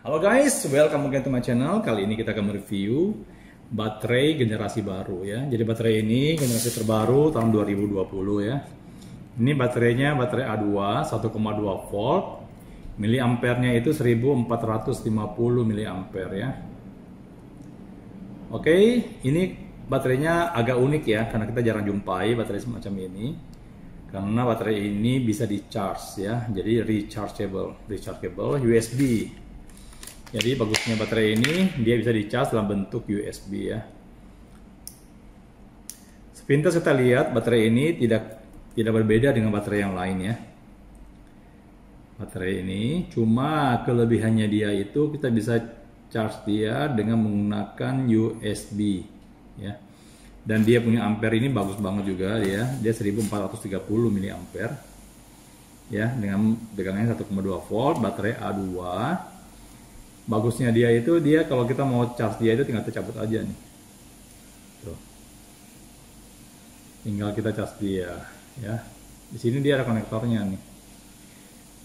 Halo guys, welcome again to my channel. Kali ini kita akan mereview baterai generasi baru ya. Jadi baterai ini generasi terbaru tahun 2020 ya. Ini baterainya baterai A2 1,2 volt. mili Miliampernya itu 1450 ampere ya. Oke, ini baterainya agak unik ya karena kita jarang jumpai baterai semacam ini. Karena baterai ini bisa di charge ya, jadi rechargeable, rechargeable USB jadi bagusnya baterai ini dia bisa di charge dalam bentuk USB ya. Sepintas kita lihat baterai ini tidak tidak berbeda dengan baterai yang lain ya. Baterai ini cuma kelebihannya dia itu kita bisa charge dia dengan menggunakan USB ya. Dan dia punya ampere ini bagus banget juga ya. Dia 1430 mAh ya dengan tegangannya 1,2 volt, baterai A2 bagusnya dia itu dia kalau kita mau charge dia itu tinggal tercabut aja nih tuh tinggal kita charge dia ya di sini dia ada konektornya nih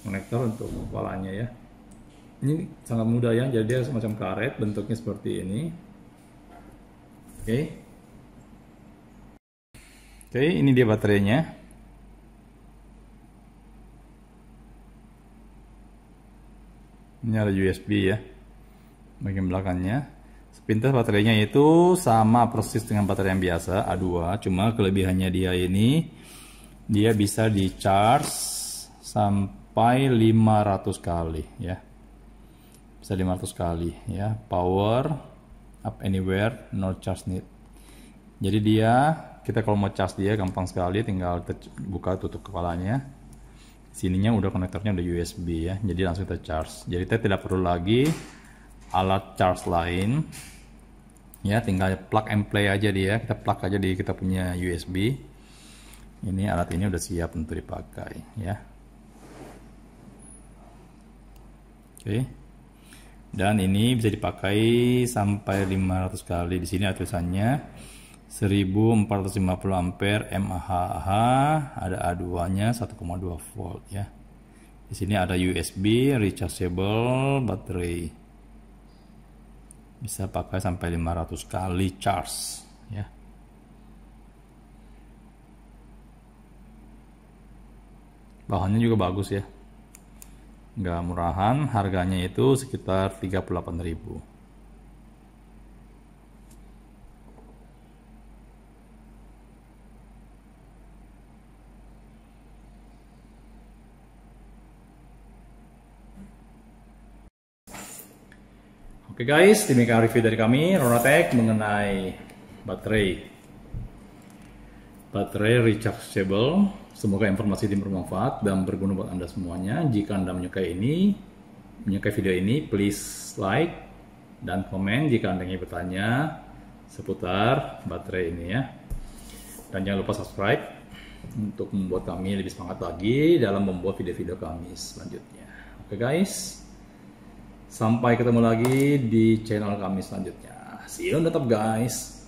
konektor untuk kepalanya ya ini sangat mudah ya jadi dia semacam karet bentuknya seperti ini oke okay. oke okay, ini dia baterainya ini ada USB ya bagian belakangnya sepintas baterainya itu sama persis dengan baterai yang biasa A2 cuma kelebihannya dia ini dia bisa di charge sampai 500 kali ya bisa 500 kali ya power up anywhere no charge need jadi dia kita kalau mau charge dia gampang sekali tinggal buka tutup kepalanya sininya udah konektornya udah USB ya jadi langsung kita charge jadi kita tidak perlu lagi alat charge lain ya tinggal plug and play aja dia kita plug aja di kita punya USB ini alat ini udah siap untuk dipakai ya oke dan ini bisa dipakai sampai 500 kali di sini tulisannya 1450 ampere mAh ada A2-nya 1,2 volt ya. Di sini ada USB rechargeable baterai. Bisa pakai sampai 500 kali charge ya. Bahannya juga bagus ya. Nggak murahan, harganya itu sekitar 38.000. Oke guys, demikian review dari kami Ronatech mengenai baterai baterai rechargeable. Semoga informasi ini bermanfaat dan berguna buat Anda semuanya. Jika Anda menyukai ini, menyukai video ini, please like dan komen jika Anda ingin bertanya seputar baterai ini ya. Dan jangan lupa subscribe untuk membuat kami lebih semangat lagi dalam membuat video-video kami selanjutnya. Oke guys, Sampai ketemu lagi di channel kami selanjutnya. See you on the top guys.